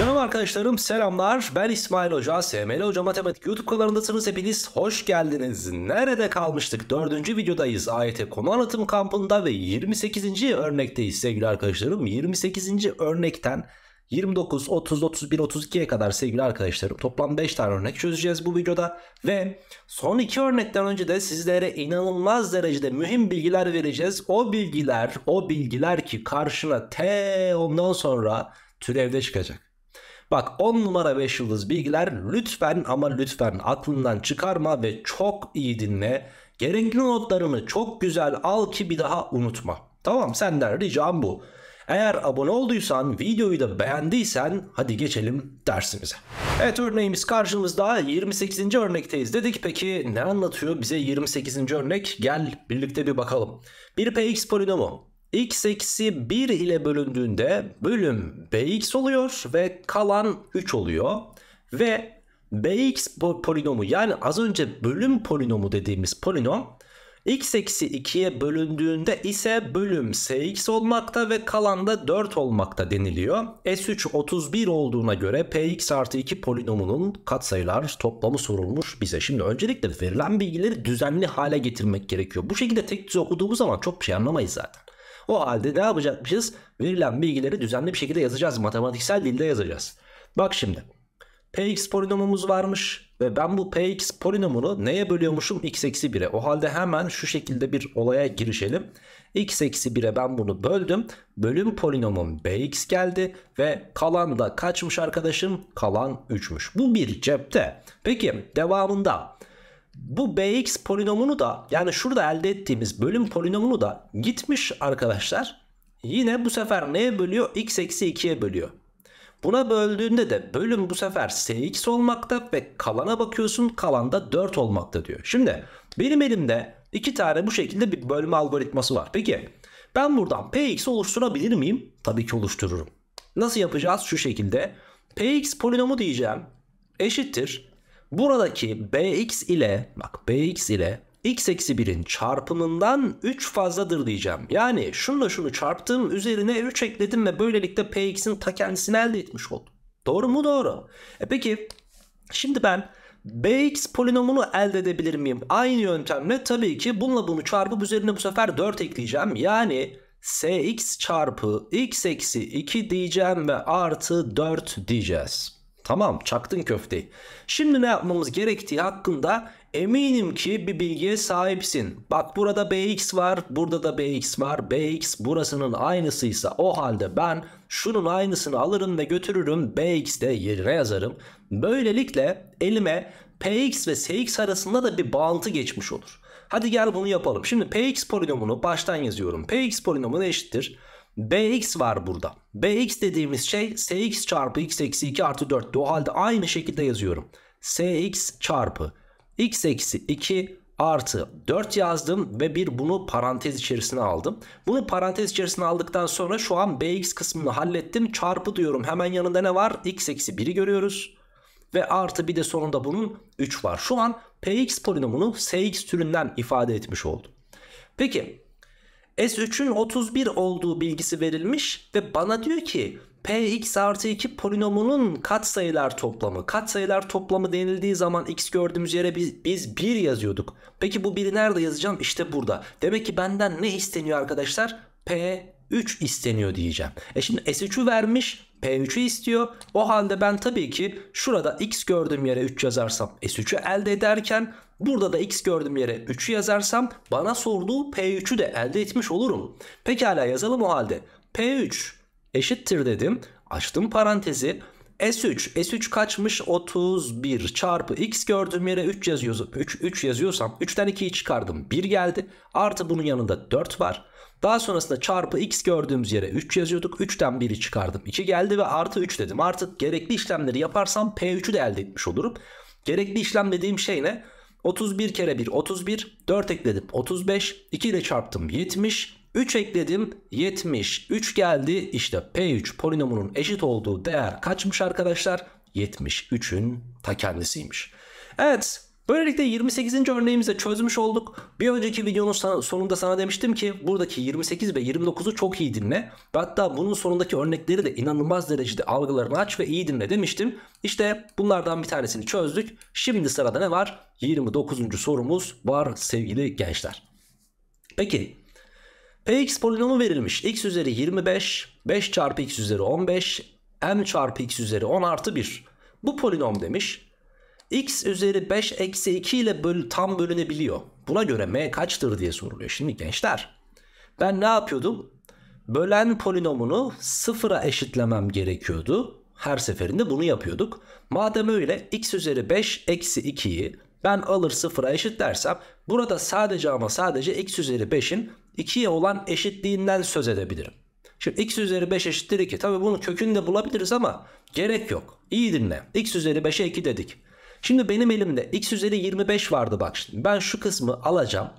Canım arkadaşlarım selamlar. Ben İsmail Hoca, SML Hoca Matematik YouTube kanalındasınız. Hepiniz hoş geldiniz. Nerede kalmıştık? Dördüncü videodayız. AYT konu anlatım kampında ve 28. örnekteyiz sevgili arkadaşlarım. 28. örnekten 29, 30, 31, 32'ye kadar sevgili arkadaşlarım toplam 5 tane örnek çözeceğiz bu videoda ve son 2 örnekten önce de sizlere inanılmaz derecede mühim bilgiler vereceğiz. O bilgiler, o bilgiler ki karşına T ondan sonra türevde çıkacak. Bak 10 numara 5 yıldız bilgiler lütfen ama lütfen aklından çıkarma ve çok iyi dinle. Gerekli notlarını çok güzel al ki bir daha unutma. Tamam senden ricam bu. Eğer abone olduysan, videoyu da beğendiysen hadi geçelim dersimize. Evet örneğimiz karşımızda 28. örnekteyiz dedik. Peki ne anlatıyor bize 28. örnek? Gel birlikte bir bakalım. Bir px polinomu x eksi 1 ile bölündüğünde bölüm bx oluyor ve kalan 3 oluyor. Ve bx polinomu yani az önce bölüm polinomu dediğimiz polinom x eksi 2'ye bölündüğünde ise bölüm sx olmakta ve kalan da 4 olmakta deniliyor. S3 31 olduğuna göre px artı 2 polinomunun katsayılar toplamı sorulmuş bize. Şimdi öncelikle verilen bilgileri düzenli hale getirmek gerekiyor. Bu şekilde tek düze okuduğumuz zaman çok bir şey anlamayız zaten. O halde ne yapacakmışız? Verilen bilgileri düzenli bir şekilde yazacağız. Matematiksel dilde yazacağız. Bak şimdi. Px polinomumuz varmış ve ben bu Px polinomunu neye bölüyormuşum? x eksi 1'e. O halde hemen şu şekilde bir olaya girişelim. x eksi 1'e ben bunu böldüm. Bölüm polinomum Bx geldi ve kalan da kaçmış arkadaşım? Kalan 3'müş. Bu bir cepte. Peki devamında bu bx polinomunu da yani şurada elde ettiğimiz bölüm polinomunu da gitmiş arkadaşlar. Yine bu sefer neye bölüyor? x eksi 2'ye bölüyor. Buna böldüğünde de bölüm bu sefer sx olmakta ve kalana bakıyorsun kalanda 4 olmakta diyor. Şimdi benim elimde iki tane bu şekilde bir bölme algoritması var. Peki ben buradan px oluşturabilir miyim? Tabii ki oluştururum. Nasıl yapacağız? Şu şekilde px polinomu diyeceğim eşittir Buradaki bx ile bak bx ile x eksi 1'in çarpımından 3 fazladır diyeceğim. Yani şunla şunu çarptığım üzerine 3 ekledim ve böylelikle px'in ta kendisini elde etmiş oldum. Doğru mu? Doğru. E peki şimdi ben bx polinomunu elde edebilir miyim? Aynı yöntemle tabii ki bununla bunu çarpıp üzerine bu sefer 4 ekleyeceğim. Yani sx çarpı x eksi 2 diyeceğim ve artı 4 diyeceğiz. Tamam çaktın köfteyi. Şimdi ne yapmamız gerektiği hakkında eminim ki bir bilgiye sahipsin. Bak burada bx var, burada da bx var. bx burasının aynısıysa o halde ben şunun aynısını alırım ve götürürüm bx de yerine yazarım. Böylelikle elime px ve sx arasında da bir bağıntı geçmiş olur. Hadi gel bunu yapalım. Şimdi px polinomunu baştan yazıyorum. px polinomu eşittir bx var burada. bx dediğimiz şey cx çarpı x eksi 2 artı 4. O halde aynı şekilde yazıyorum. Cx çarpı x eksi 2 artı 4 yazdım ve bir bunu parantez içerisine aldım. Bunu parantez içerisine aldıktan sonra şu an bx kısmını hallettim. Çarpı diyorum hemen yanında ne var? x eksi 1'i görüyoruz. Ve artı bir de sonunda bunun 3 var. Şu an px polinomunu cx türünden ifade etmiş oldum. Peki S3'ün 31 olduğu bilgisi verilmiş ve bana diyor ki Px artı 2 polinomunun katsayılar toplamı. Katsayılar toplamı denildiği zaman x gördüğümüz yere biz, biz 1 yazıyorduk. Peki bu 1'i nerede yazacağım? İşte burada. Demek ki benden ne isteniyor arkadaşlar? P 3 isteniyor diyeceğim. E şimdi S3'ü vermiş P3'ü istiyor. O halde ben tabii ki şurada x gördüğüm yere 3 yazarsam S3'ü elde ederken burada da x gördüğüm yere 3'ü yazarsam bana sorduğu P3'ü de elde etmiş olurum. Pekala yazalım o halde. P3 eşittir dedim. Açtım parantezi. S3. S3 kaçmış? 31 çarpı x gördüğüm yere 3 yazıyorsam 3, 3 yazıyorsam 3'ten 2'yi çıkardım. 1 geldi. Artı bunun yanında 4 var. Daha sonrasında çarpı x gördüğümüz yere 3 yazıyorduk. 3'ten 1'i çıkardım. 2 geldi ve artı 3 dedim. Artık gerekli işlemleri yaparsam P3'ü de elde etmiş olurum. Gerekli işlem dediğim şey ne? 31 kere 1 31 4 ekledim 35 2 ile çarptım 70 3 ekledim 73 geldi İşte P3 polinomunun eşit olduğu değer kaçmış arkadaşlar 73'ün ta kendisiymiş. Evet Böylelikle 28. örneğimizi çözmüş olduk. Bir önceki videonun sonunda sana demiştim ki buradaki 28 ve 29'u çok iyi dinle. Ve hatta bunun sonundaki örnekleri de inanılmaz derecede algılarını aç ve iyi dinle demiştim. İşte bunlardan bir tanesini çözdük. Şimdi sırada ne var? 29. sorumuz var sevgili gençler. Peki Px polinomu verilmiş. x üzeri 25, 5 çarpı x üzeri 15, m çarpı x üzeri 10 artı 1. Bu polinom demiş x üzeri 5 eksi 2 ile böl tam bölünebiliyor. Buna göre m kaçtır diye soruluyor. Şimdi gençler ben ne yapıyordum? Bölen polinomunu sıfıra eşitlemem gerekiyordu. Her seferinde bunu yapıyorduk. Madem öyle x üzeri 5 eksi 2'yi ben alır sıfıra eşitlersem burada sadece ama sadece x üzeri 5'in 2'ye olan eşitliğinden söz edebilirim. Şimdi x üzeri 5 eşittir 2. Tabi kökünü de bulabiliriz ama gerek yok. İyi dinle. x üzeri 5'e 2 dedik. Şimdi benim elimde x üzeri 25 vardı bak şimdi. Ben şu kısmı alacağım.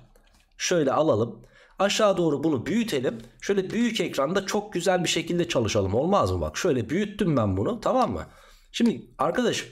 Şöyle alalım. Aşağı doğru bunu büyütelim. Şöyle büyük ekranda çok güzel bir şekilde çalışalım. Olmaz mı bak? Şöyle büyüttüm ben bunu. Tamam mı? Şimdi arkadaşım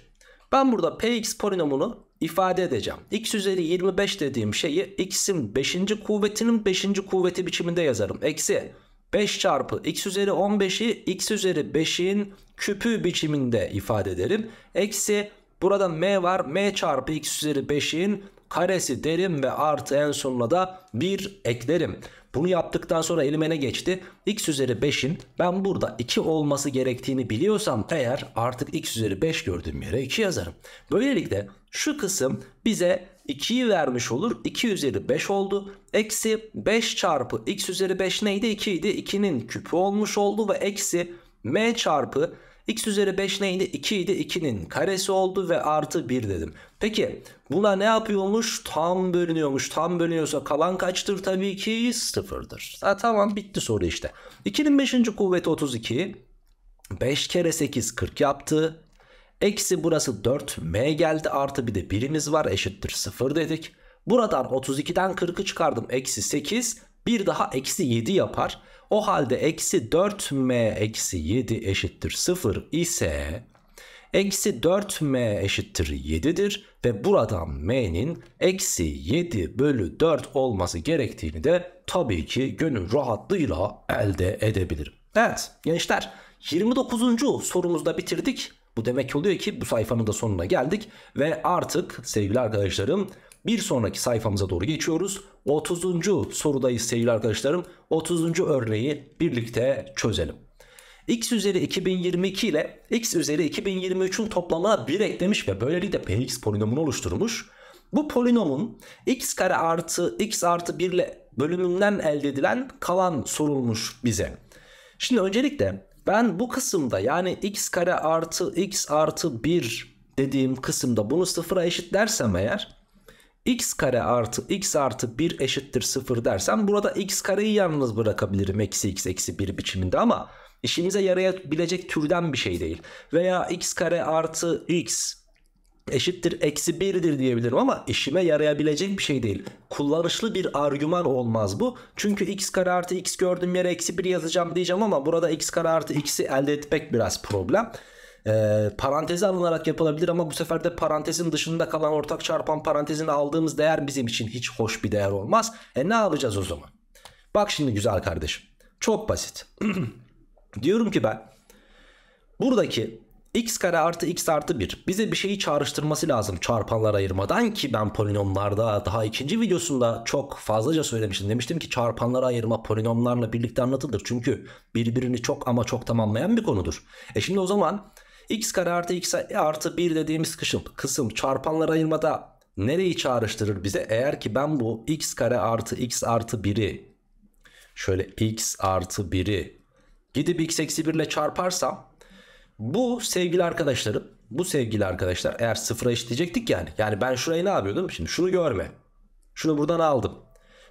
ben burada px polinomunu ifade edeceğim. x üzeri 25 dediğim şeyi x'in 5. kuvvetinin 5. kuvveti biçiminde yazarım. Eksi 5 çarpı x üzeri 15'i x üzeri 5'in küpü biçiminde ifade ederim. Eksi Burada m var. m çarpı x üzeri 5'in karesi derim ve artı en sonuna da 1 eklerim. Bunu yaptıktan sonra elime ne geçti? x üzeri 5'in ben burada 2 olması gerektiğini biliyorsam eğer artık x üzeri 5 gördüğüm yere 2 yazarım. Böylelikle şu kısım bize 2'yi vermiş olur. 2 üzeri 5 oldu. Eksi 5 çarpı x üzeri 5 neydi? 2 idi. 2'nin küpü olmuş oldu ve eksi m çarpı x üzeri 5 neydi? 2 idi. 2'nin karesi oldu ve artı 1 dedim. Peki buna ne yapıyormuş? Tam bölünüyormuş. Tam bölünüyorsa kalan kaçtır? Tabii ki sıfırdır. Ha, tamam bitti soru işte. 2'nin 5. kuvveti 32. 5 kere 8 40 yaptı. Eksi burası 4 m geldi artı bir de birimiz var eşittir 0 dedik. Buradan 32'den 40'ı çıkardım eksi 8 1 daha eksi 7 yapar. O halde eksi 4m eksi 7 eşittir 0 ise eksi 4m eşittir 7'dir ve buradan m'nin eksi 7 bölü 4 olması gerektiğini de tabii ki gönül rahatlığıyla elde edebilirim. Evet gençler 29. sorumuzda bitirdik. Bu demek oluyor ki bu sayfanın da sonuna geldik ve artık sevgili arkadaşlarım bir sonraki sayfamıza doğru geçiyoruz. 30. sorudayız sevgili arkadaşlarım. 30. örneği birlikte çözelim. X üzeri 2022 ile X üzeri 2023'ün toplamına 1 eklemiş ve böylelikle Px polinomunu oluşturmuş. Bu polinomun x kare artı x artı 1 ile bölümünden elde edilen kalan sorulmuş bize. Şimdi öncelikle ben bu kısımda yani x kare artı x artı 1 dediğim kısımda bunu sıfıra eşit dersem eğer x kare artı x artı 1 eşittir 0 dersem burada x kareyi yalnız bırakabilirim eksi x eksi 1 biçiminde ama işimize yarayabilecek türden bir şey değil. Veya x kare artı x eşittir eksi 1'dir diyebilirim ama işime yarayabilecek bir şey değil. Kullanışlı bir argüman olmaz bu. Çünkü x kare artı x gördüğüm yere eksi 1 yazacağım diyeceğim ama burada x kare artı x'i elde etmek biraz problem e, ee, paranteze alınarak yapılabilir ama bu sefer de parantezin dışında kalan ortak çarpan parantezini aldığımız değer bizim için hiç hoş bir değer olmaz. E ne alacağız o zaman? Bak şimdi güzel kardeşim. Çok basit. Diyorum ki ben buradaki x kare artı x artı 1 bize bir şeyi çağrıştırması lazım çarpanlar ayırmadan ki ben polinomlarda daha ikinci videosunda çok fazlaca söylemiştim. Demiştim ki çarpanlar ayırma polinomlarla birlikte anlatılır çünkü birbirini çok ama çok tamamlayan bir konudur. E şimdi o zaman x kare artı x artı 1 dediğimiz kısım, kısım çarpanlar ayırmada nereyi çağrıştırır bize? Eğer ki ben bu x kare artı x artı 1'i şöyle x artı 1'i gidip x eksi 1 ile çarparsam bu sevgili arkadaşlarım bu sevgili arkadaşlar eğer sıfıra eşitleyecektik yani. Yani ben şurayı ne yapıyordum? Şimdi şunu görme. Şunu buradan aldım.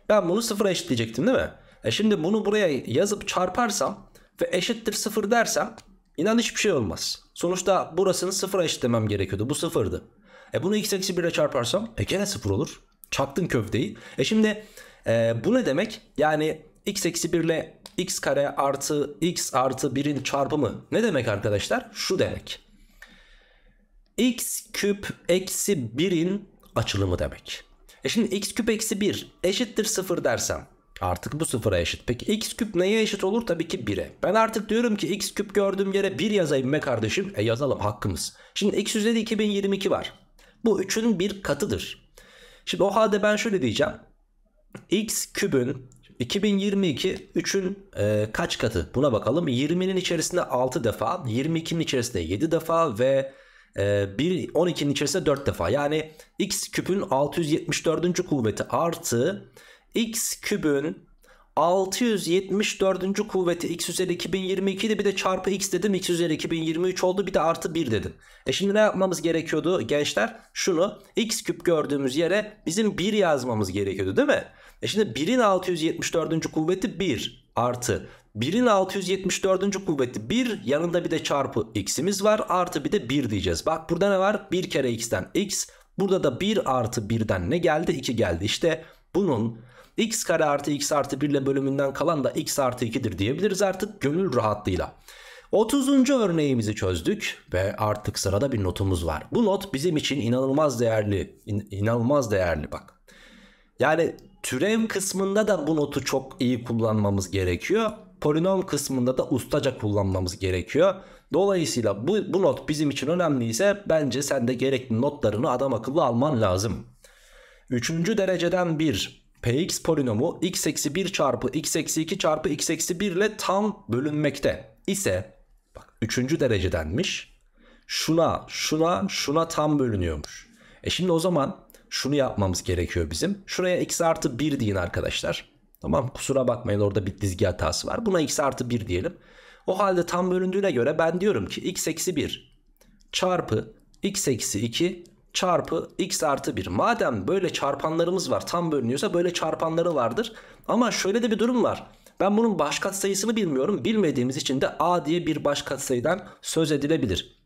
Ben bunu sıfıra eşitleyecektim değil mi? E şimdi bunu buraya yazıp çarparsam ve eşittir sıfır dersem İnan hiçbir şey olmaz. Sonuçta burasını sıfıra eşitlemem gerekiyordu. Bu sıfırdı. E bunu x eksi 1'e çarparsam e gene sıfır olur. Çaktın köfteyi. E şimdi e, bu ne demek? Yani x eksi 1 ile x kare artı x artı 1'in çarpımı ne demek arkadaşlar? Şu demek. x küp eksi 1'in açılımı demek. E şimdi x küp eksi 1 eşittir sıfır dersem Artık bu sıfıra eşit. Peki x küp neye eşit olur? Tabii ki 1'e. Ben artık diyorum ki x küp gördüğüm yere 1 yazayım be kardeşim. E yazalım hakkımız. Şimdi x üzeri 2022 var. Bu 3'ün bir katıdır. Şimdi o halde ben şöyle diyeceğim. x kübün 2022 3'ün e, kaç katı? Buna bakalım. 20'nin içerisinde 6 defa, 22'nin içerisinde 7 defa ve e, 12'nin içerisinde 4 defa. Yani x küpün 674. kuvveti artı x kübün 674. kuvveti x üzeri 2022'di bir de çarpı x dedim x üzeri 2023 oldu bir de artı 1 dedim. E şimdi ne yapmamız gerekiyordu gençler? Şunu x küp gördüğümüz yere bizim 1 yazmamız gerekiyordu değil mi? E şimdi 1'in 674. kuvveti 1 artı 1'in 674. kuvveti 1 yanında bir de çarpı x'imiz var artı bir de 1 diyeceğiz. Bak burada ne var? 1 kere x'ten x burada da 1 artı 1'den ne geldi? 2 geldi. İşte bunun x kare artı x artı 1 ile bölümünden kalan da x artı 2'dir diyebiliriz artık gönül rahatlığıyla. 30. örneğimizi çözdük ve artık sırada bir notumuz var. Bu not bizim için inanılmaz değerli. İn inanılmaz değerli bak. Yani türev kısmında da bu notu çok iyi kullanmamız gerekiyor. Polinom kısmında da ustaca kullanmamız gerekiyor. Dolayısıyla bu, bu not bizim için önemliyse bence sen de gerekli notlarını adam akıllı alman lazım. Üçüncü dereceden bir Px polinomu x eksi 1 çarpı x eksi 2 çarpı x eksi 1 ile tam bölünmekte ise bak 3. derecedenmiş. Şuna şuna şuna tam bölünüyormuş. E şimdi o zaman şunu yapmamız gerekiyor bizim. Şuraya x artı 1 deyin arkadaşlar. Tamam kusura bakmayın orada bir dizgi hatası var. Buna x artı 1 diyelim. O halde tam bölündüğüne göre ben diyorum ki x eksi 1 çarpı x eksi 2 çarpı x artı 1. Madem böyle çarpanlarımız var tam bölünüyorsa böyle çarpanları vardır. Ama şöyle de bir durum var. Ben bunun baş katsayısını bilmiyorum. Bilmediğimiz için de a diye bir baş katsayıdan söz edilebilir.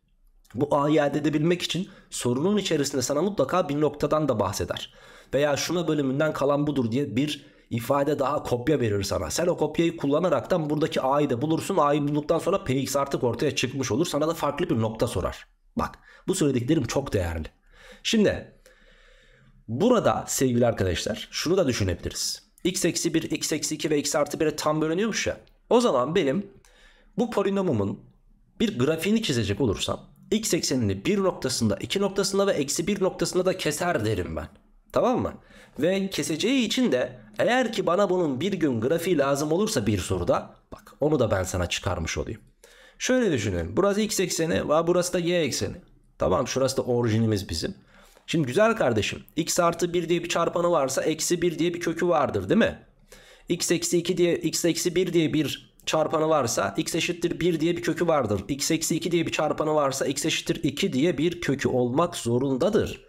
Bu a'yı elde edebilmek için sorunun içerisinde sana mutlaka bir noktadan da bahseder. Veya şuna bölümünden kalan budur diye bir ifade daha kopya verir sana. Sen o kopyayı kullanaraktan buradaki a'yı da bulursun. A'yı bulduktan sonra px artık ortaya çıkmış olur. Sana da farklı bir nokta sorar. Bak bu söylediklerim çok değerli. Şimdi burada sevgili arkadaşlar şunu da düşünebiliriz. x eksi 1, x eksi 2 ve x artı 1'e tam bölünüyormuş ya. O zaman benim bu polinomumun bir grafiğini çizecek olursam x eksenini bir noktasında, iki noktasında ve eksi bir noktasında da keser derim ben. Tamam mı? Ve keseceği için de eğer ki bana bunun bir gün grafiği lazım olursa bir soruda bak onu da ben sana çıkarmış olayım. Şöyle düşünelim. Burası x ekseni, burası da y ekseni. Tamam şurası da orijinimiz bizim. Şimdi güzel kardeşim x artı 1 diye bir çarpanı varsa eksi 1 diye bir kökü vardır değil mi? x eksi 2 diye x eksi 1 diye bir çarpanı varsa x eşittir 1 diye bir kökü vardır. x eksi 2 diye bir çarpanı varsa x eşittir 2 diye bir kökü olmak zorundadır.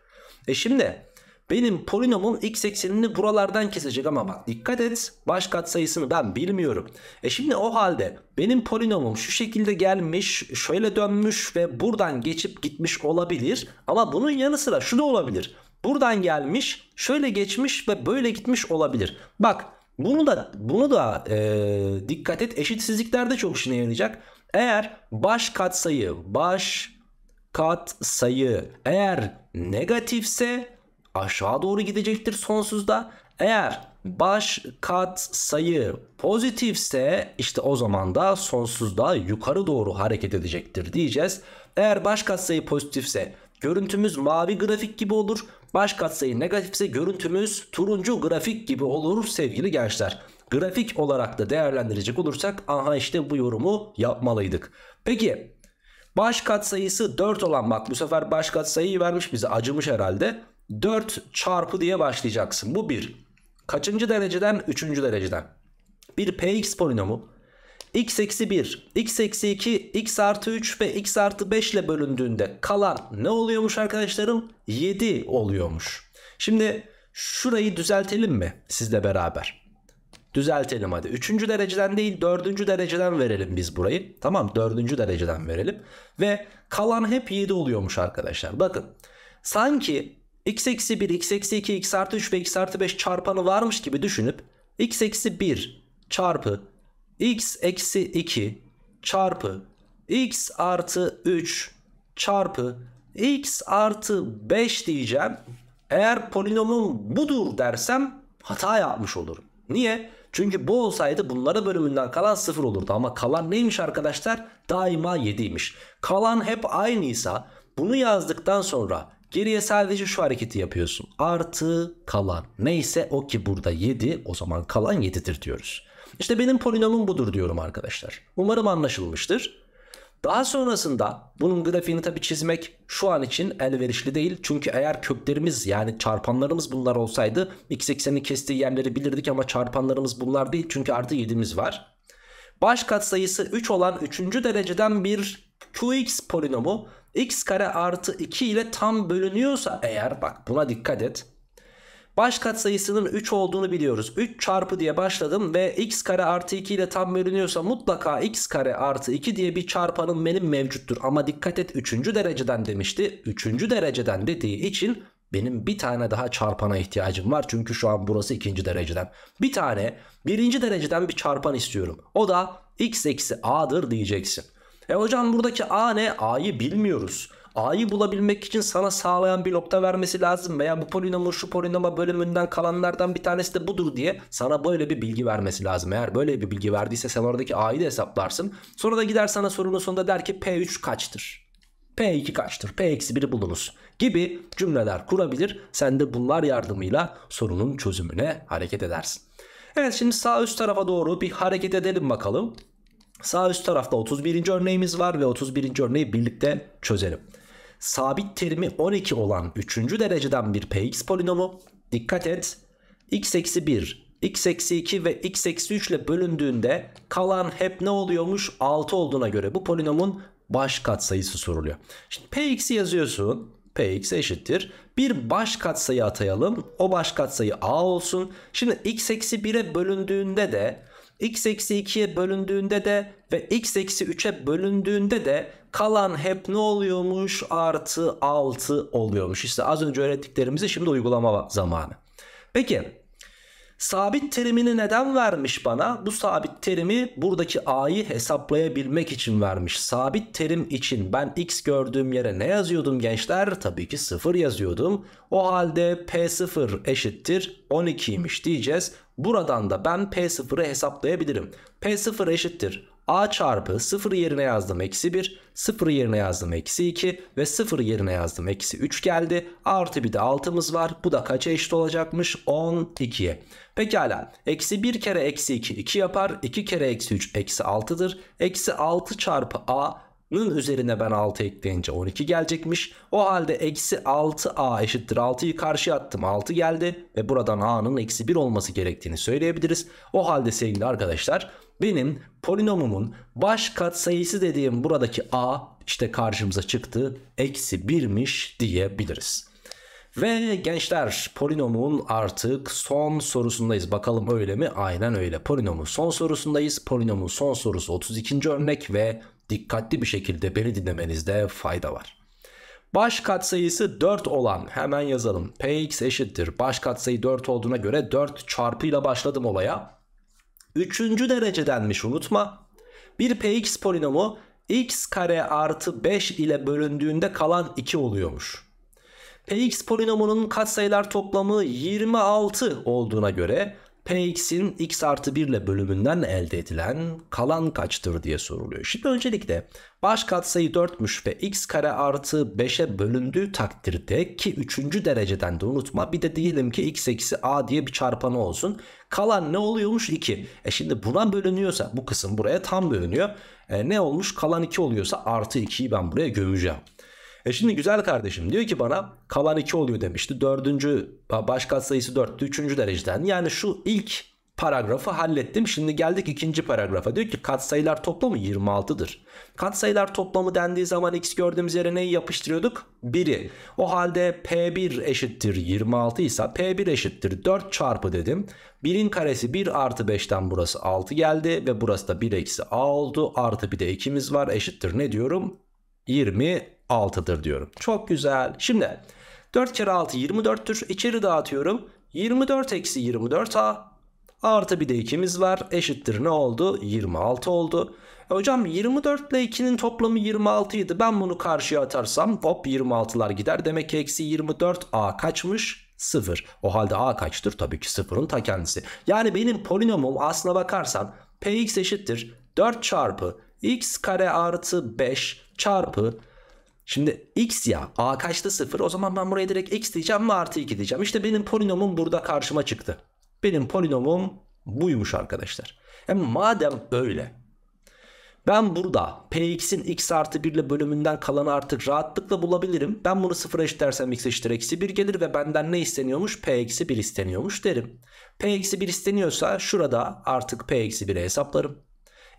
E şimdi benim polinomun x eksenini buralardan kesecek ama bak dikkat et baş katsayısını ben bilmiyorum. E şimdi o halde benim polinomum şu şekilde gelmiş şöyle dönmüş ve buradan geçip gitmiş olabilir. Ama bunun yanı sıra şu da olabilir. Buradan gelmiş şöyle geçmiş ve böyle gitmiş olabilir. Bak bunu da bunu da e, dikkat et eşitsizliklerde çok işine yarayacak. Eğer baş katsayı baş katsayı eğer negatifse aşağı doğru gidecektir sonsuzda. Eğer baş kat sayı pozitifse işte o zaman da sonsuzda yukarı doğru hareket edecektir diyeceğiz. Eğer baş kat sayı pozitifse görüntümüz mavi grafik gibi olur. Baş kat sayı negatifse görüntümüz turuncu grafik gibi olur sevgili gençler. Grafik olarak da değerlendirecek olursak aha işte bu yorumu yapmalıydık. Peki baş kat sayısı 4 olan bak bu sefer baş kat sayıyı vermiş bize acımış herhalde. 4 çarpı diye başlayacaksın. Bu 1. Kaçıncı dereceden? 3. dereceden. Bir px polinomu x eksi 1, x eksi 2, x artı 3 ve x artı 5 ile bölündüğünde kalan ne oluyormuş arkadaşlarım? 7 oluyormuş. Şimdi şurayı düzeltelim mi sizle beraber? Düzeltelim hadi. Üçüncü dereceden değil dördüncü dereceden verelim biz burayı. Tamam dördüncü dereceden verelim. Ve kalan hep 7 oluyormuş arkadaşlar. Bakın sanki x eksi 1, x eksi 2, x artı 3 ve x artı 5 çarpanı varmış gibi düşünüp x eksi 1 çarpı x eksi 2 çarpı x artı 3 çarpı x artı 5 diyeceğim. Eğer polinomum budur dersem hata yapmış olurum. Niye? Çünkü bu olsaydı bunlara bölümünden kalan 0 olurdu. Ama kalan neymiş arkadaşlar? Daima 7'ymiş. Kalan hep aynıysa bunu yazdıktan sonra Geriye sadece şu hareketi yapıyorsun. Artı kalan. Neyse o ki burada 7 o zaman kalan 7'dir diyoruz. İşte benim polinomum budur diyorum arkadaşlar. Umarım anlaşılmıştır. Daha sonrasında bunun grafiğini tabi çizmek şu an için elverişli değil. Çünkü eğer köklerimiz yani çarpanlarımız bunlar olsaydı x eksenini kestiği yerleri bilirdik ama çarpanlarımız bunlar değil. Çünkü artı 7'miz var baş katsayısı 3 olan 3. dereceden bir qx polinomu x kare artı 2 ile tam bölünüyorsa eğer bak buna dikkat et. Baş katsayısının 3 olduğunu biliyoruz. 3 çarpı diye başladım ve x kare artı 2 ile tam bölünüyorsa mutlaka x kare artı 2 diye bir çarpanın benim mevcuttur. Ama dikkat et 3. dereceden demişti. 3. dereceden dediği için benim bir tane daha çarpana ihtiyacım var. Çünkü şu an burası ikinci dereceden. Bir tane birinci dereceden bir çarpan istiyorum. O da x eksi a'dır diyeceksin. E hocam buradaki a ne? A'yı bilmiyoruz. A'yı bulabilmek için sana sağlayan bir nokta vermesi lazım veya bu polinomun şu polinoma bölümünden kalanlardan bir tanesi de budur diye sana böyle bir bilgi vermesi lazım. Eğer böyle bir bilgi verdiyse sen oradaki A'yı da hesaplarsın. Sonra da gider sana sorunun sonunda der ki P3 kaçtır? P2 kaçtır? P-1'i bulunuz gibi cümleler kurabilir. Sen de bunlar yardımıyla sorunun çözümüne hareket edersin. Evet şimdi sağ üst tarafa doğru bir hareket edelim bakalım. Sağ üst tarafta 31. örneğimiz var ve 31. örneği birlikte çözelim. Sabit terimi 12 olan 3. dereceden bir px polinomu. Dikkat et. x eksi 1, x eksi 2 ve x eksi 3 ile bölündüğünde kalan hep ne oluyormuş? 6 olduğuna göre bu polinomun baş katsayısı soruluyor. Şimdi px'i yazıyorsun. px eşittir. Bir baş katsayı atayalım. O baş katsayı a olsun. Şimdi x eksi 1'e bölündüğünde de x eksi 2'ye bölündüğünde de ve x eksi 3'e bölündüğünde de kalan hep ne oluyormuş? Artı 6 oluyormuş. İşte az önce öğrettiklerimizi şimdi uygulama zamanı. Peki Sabit terimini neden vermiş bana? Bu sabit terimi buradaki a'yı hesaplayabilmek için vermiş. Sabit terim için ben x gördüğüm yere ne yazıyordum gençler? Tabii ki 0 yazıyordum. O halde p0 eşittir 12'ymiş diyeceğiz. Buradan da ben p0'ı hesaplayabilirim. p0 eşittir a çarpı 0 yerine yazdım eksi 1, 0 yerine yazdım eksi 2 ve 0 yerine yazdım eksi 3 geldi. Artı bir de 6'mız var. Bu da kaça eşit olacakmış? 12'ye. Pekala eksi 1 kere eksi 2 2 yapar. 2 kere eksi 3 eksi 6'dır. Eksi 6 çarpı A'nın üzerine ben 6 ekleyince 12 gelecekmiş. O halde eksi 6a eşittir 6'yı karşıya attım 6 geldi. Ve buradan a'nın eksi 1 olması gerektiğini söyleyebiliriz. O halde sevgili arkadaşlar benim polinomumun baş katsayısı dediğim buradaki a işte karşımıza çıktı. Eksi 1'miş diyebiliriz. Ve gençler polinomun artık son sorusundayız. Bakalım öyle mi? Aynen öyle. Polinomun son sorusundayız. Polinomun son sorusu 32. örnek ve dikkatli bir şekilde beni dinlemenizde fayda var. Baş katsayısı 4 olan hemen yazalım. Px eşittir. Baş katsayı 4 olduğuna göre 4 çarpıyla başladım olaya. Üçüncü derecedenmiş unutma. Bir px polinomu x kare artı 5 ile bölündüğünde kalan 2 oluyormuş. px polinomunun katsayılar toplamı 26 olduğuna göre Px'in x artı 1 ile bölümünden elde edilen kalan kaçtır diye soruluyor. Şimdi öncelikle baş katsayı 4'müş ve x kare artı 5'e bölündüğü takdirde ki 3. dereceden de unutma bir de diyelim ki x eksi a diye bir çarpanı olsun. Kalan ne oluyormuş 2. E şimdi buna bölünüyorsa bu kısım buraya tam bölünüyor. E ne olmuş kalan 2 oluyorsa artı 2'yi ben buraya gömeceğim. E şimdi güzel kardeşim diyor ki bana kalan 2 oluyor demişti. Dördüncü baş katsayısı 4'tü üçüncü dereceden. Yani şu ilk paragrafı hallettim. Şimdi geldik ikinci paragrafa. Diyor ki katsayılar toplamı 26'dır. Katsayılar toplamı dendiği zaman x gördüğümüz yere neyi yapıştırıyorduk? 1'i. O halde p1 eşittir 26 ise p1 eşittir 4 çarpı dedim. 1'in karesi 1 artı 5'ten burası 6 geldi ve burası da 1 eksi a oldu. Artı bir de 2'miz var eşittir ne diyorum? 20 6'dır diyorum. Çok güzel. Şimdi 4 kere 6 24'tür. İçeri dağıtıyorum. 24 eksi 24 A artı bir de 2'miz var. Eşittir ne oldu? 26 oldu. E hocam 24 ile 2'nin toplamı 26'ydı. Ben bunu karşıya atarsam hop 26'lar gider. Demek ki eksi 24 A kaçmış? 0. O halde A kaçtır? Tabii ki 0'ın ta kendisi. Yani benim polinomum aslına bakarsan Px eşittir 4 çarpı x kare artı 5 çarpı Şimdi x ya a kaçta 0 o zaman ben buraya direkt x diyeceğim mi, artı 2 diyeceğim. İşte benim polinomum burada karşıma çıktı. Benim polinomum buymuş arkadaşlar. Hem yani madem öyle ben burada px'in x artı 1 ile bölümünden kalanı artık rahatlıkla bulabilirim. Ben bunu sıfıra eşitlersem x eşittir eksi 1 gelir ve benden ne isteniyormuş? p eksi 1 isteniyormuş derim. p eksi 1 isteniyorsa şurada artık p eksi 1'e hesaplarım.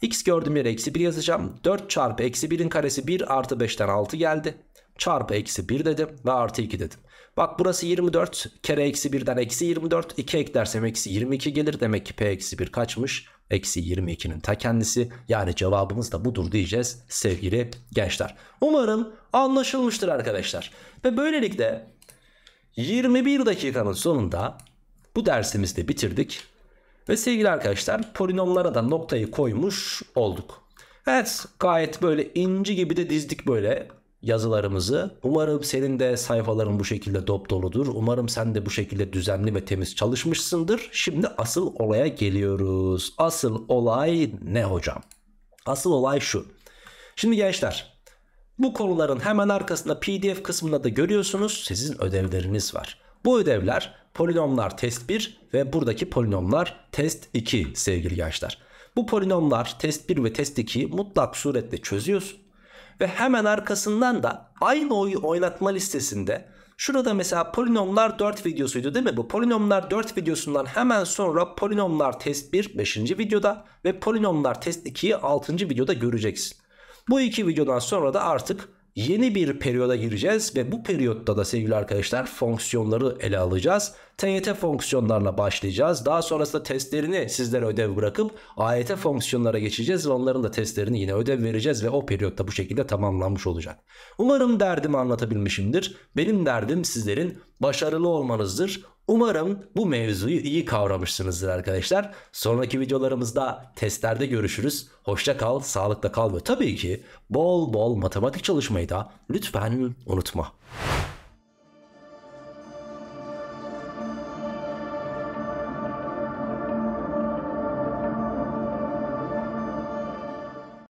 X gördüğüm yere eksi 1 yazacağım. 4 çarpı eksi 1'in karesi 1 artı 5'ten 6 geldi. Çarpı eksi 1 dedim ve artı 2 dedim. Bak burası 24 kere eksi 1'den eksi 24. 2 eklersem eksi 22 gelir. Demek ki P eksi 1 kaçmış? Eksi 22'nin ta kendisi. Yani cevabımız da budur diyeceğiz sevgili gençler. Umarım anlaşılmıştır arkadaşlar. Ve böylelikle 21 dakikanın sonunda bu dersimizi de bitirdik. Ve sevgili arkadaşlar polinomlara da noktayı koymuş olduk. Evet gayet böyle inci gibi de dizdik böyle yazılarımızı. Umarım senin de sayfaların bu şekilde dop doludur. Umarım sen de bu şekilde düzenli ve temiz çalışmışsındır. Şimdi asıl olaya geliyoruz. Asıl olay ne hocam? Asıl olay şu. Şimdi gençler bu konuların hemen arkasında pdf kısmında da görüyorsunuz sizin ödevleriniz var. Bu ödevler Polinomlar test 1 ve buradaki polinomlar test 2 sevgili gençler. Bu polinomlar test 1 ve test 2'yi mutlak suretle çözüyorsun. Ve hemen arkasından da aynı oyu oynatma listesinde şurada mesela polinomlar 4 videosuydu değil mi? Bu polinomlar 4 videosundan hemen sonra polinomlar test 1 5. videoda ve polinomlar test 2'yi 6. videoda göreceksin. Bu iki videodan sonra da artık Yeni bir periyoda gireceğiz ve bu periyotta da sevgili arkadaşlar fonksiyonları ele alacağız. TYT fonksiyonlarına başlayacağız. Daha sonrasında testlerini sizlere ödev bırakıp AYT fonksiyonlara geçeceğiz ve onların da testlerini yine ödev vereceğiz ve o periyotta bu şekilde tamamlanmış olacak. Umarım derdimi anlatabilmişimdir. Benim derdim sizlerin başarılı olmanızdır. Umarım bu mevzuyu iyi kavramışsınızdır arkadaşlar. Sonraki videolarımızda testlerde görüşürüz. Hoşça kal, sağlıkla kal ve tabii ki bol bol matematik çalışmayı da lütfen unutma.